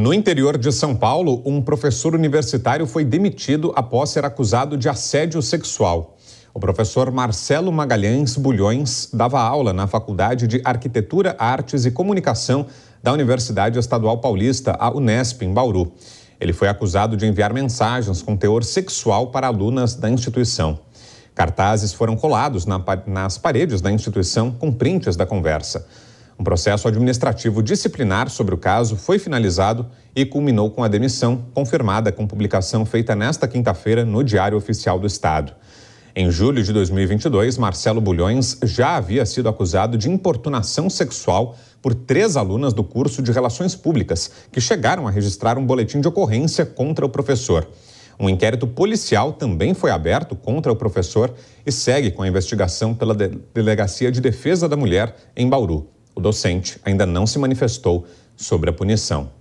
no interior de São Paulo, um professor universitário foi demitido após ser acusado de assédio sexual. O professor Marcelo Magalhães Bulhões dava aula na Faculdade de Arquitetura, Artes e Comunicação da Universidade Estadual Paulista, a Unesp, em Bauru. Ele foi acusado de enviar mensagens com teor sexual para alunas da instituição. Cartazes foram colados nas paredes da instituição com prints da conversa. Um processo administrativo disciplinar sobre o caso foi finalizado e culminou com a demissão, confirmada com publicação feita nesta quinta-feira no Diário Oficial do Estado. Em julho de 2022, Marcelo Bulhões já havia sido acusado de importunação sexual por três alunas do curso de Relações Públicas, que chegaram a registrar um boletim de ocorrência contra o professor. Um inquérito policial também foi aberto contra o professor e segue com a investigação pela Delegacia de Defesa da Mulher em Bauru o docente ainda não se manifestou sobre a punição.